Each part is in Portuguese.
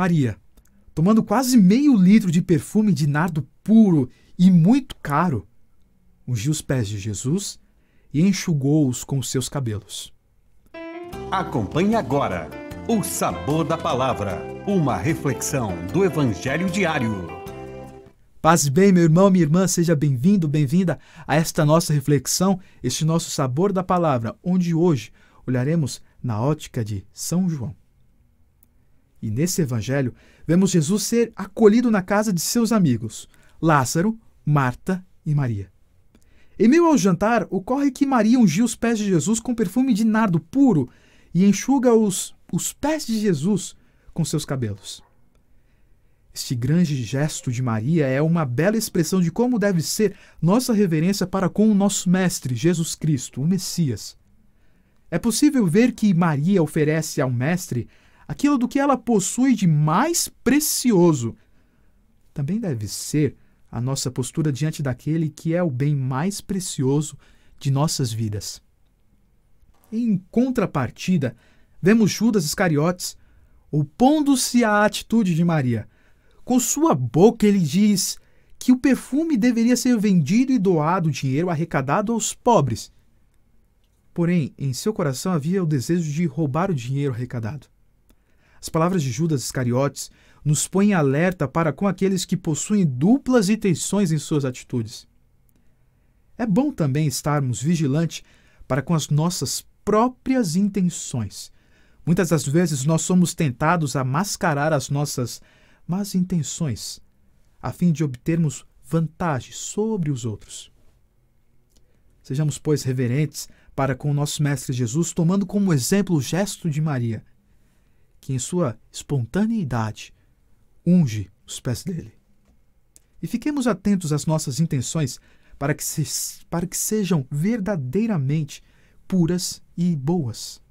Maria, tomando quase meio litro de perfume de nardo puro e muito caro, ungiu os pés de Jesus e enxugou-os com seus cabelos. Acompanhe agora o sabor da palavra, uma reflexão do Evangelho diário. Paz bem, meu irmão, minha irmã, seja bem-vindo, bem-vinda a esta nossa reflexão, este nosso sabor da palavra, onde hoje olharemos na ótica de São João. E nesse evangelho, vemos Jesus ser acolhido na casa de seus amigos, Lázaro, Marta e Maria. Em meio ao jantar, ocorre que Maria ungiu os pés de Jesus com perfume de nardo puro e enxuga os, os pés de Jesus com seus cabelos. Este grande gesto de Maria é uma bela expressão de como deve ser nossa reverência para com o nosso Mestre, Jesus Cristo, o Messias. É possível ver que Maria oferece ao Mestre aquilo do que ela possui de mais precioso, também deve ser a nossa postura diante daquele que é o bem mais precioso de nossas vidas. Em contrapartida, vemos Judas Iscariotes opondo-se à atitude de Maria. Com sua boca ele diz que o perfume deveria ser vendido e doado o dinheiro arrecadado aos pobres. Porém, em seu coração havia o desejo de roubar o dinheiro arrecadado. As palavras de Judas Iscariotes nos põem alerta para com aqueles que possuem duplas intenções em suas atitudes. É bom também estarmos vigilantes para com as nossas próprias intenções. Muitas das vezes nós somos tentados a mascarar as nossas más intenções, a fim de obtermos vantagem sobre os outros. Sejamos, pois, reverentes para com o nosso Mestre Jesus, tomando como exemplo o gesto de Maria, que, em sua espontaneidade, unge os pés dele. E fiquemos atentos às nossas intenções para que, se, para que sejam verdadeiramente puras e boas.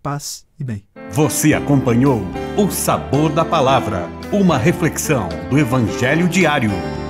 Paz e bem. Você acompanhou O Sabor da Palavra, uma reflexão do Evangelho Diário